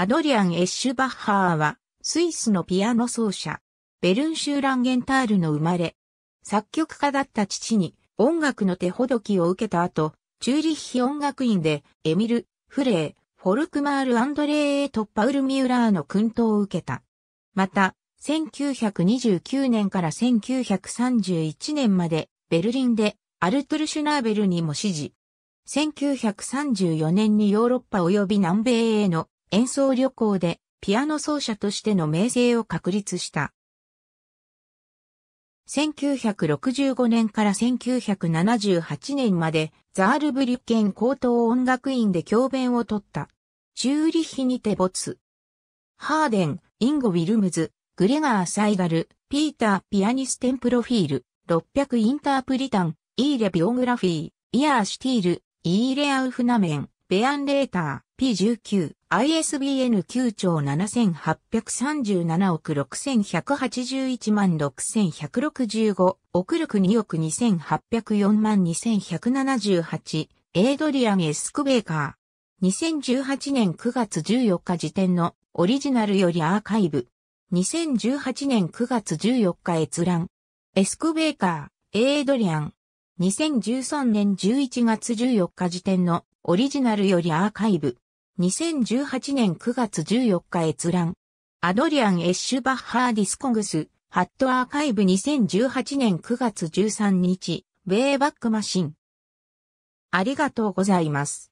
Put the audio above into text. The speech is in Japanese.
アドリアン・エッシュバッハーは、スイスのピアノ奏者、ベルンシューランゲンタールの生まれ、作曲家だった父に音楽の手ほどきを受けた後、チューリッヒ音楽院でエミル、フレー、フォルクマール・アンドレーッパウル・ミューラーの訓導を受けた。また、1929年から1931年までベルリンでアルトゥル・シュナーベルにも指示。1934年にヨーロッパ及び南米への演奏旅行でピアノ奏者としての名声を確立した。1965年から1978年までザールブリュッケン高等音楽院で教鞭を取った。チューリッヒにて没。ハーデン、インゴ・ウィルムズ、グレガー・サイガル、ピーター・ピアニステンプロフィール、600インタープリタン、イーレ・ビオグラフィー、イヤー・シティール、イーレ・アウフナメン。ベアンレーター P19 ISBN 9兆7837億6181万6165億力2億2804万2178エイドリアン・エスクベーカー2018年9月14日時点のオリジナルよりアーカイブ2018年9月14日閲覧エスクベーカーエイドリアン2013年11月14日時点のオリジナルよりアーカイブ。2018年9月14日閲覧。アドリアン・エッシュバッハー・ディスコングス、ハットアーカイブ2018年9月13日、ウェイバックマシン。ありがとうございます。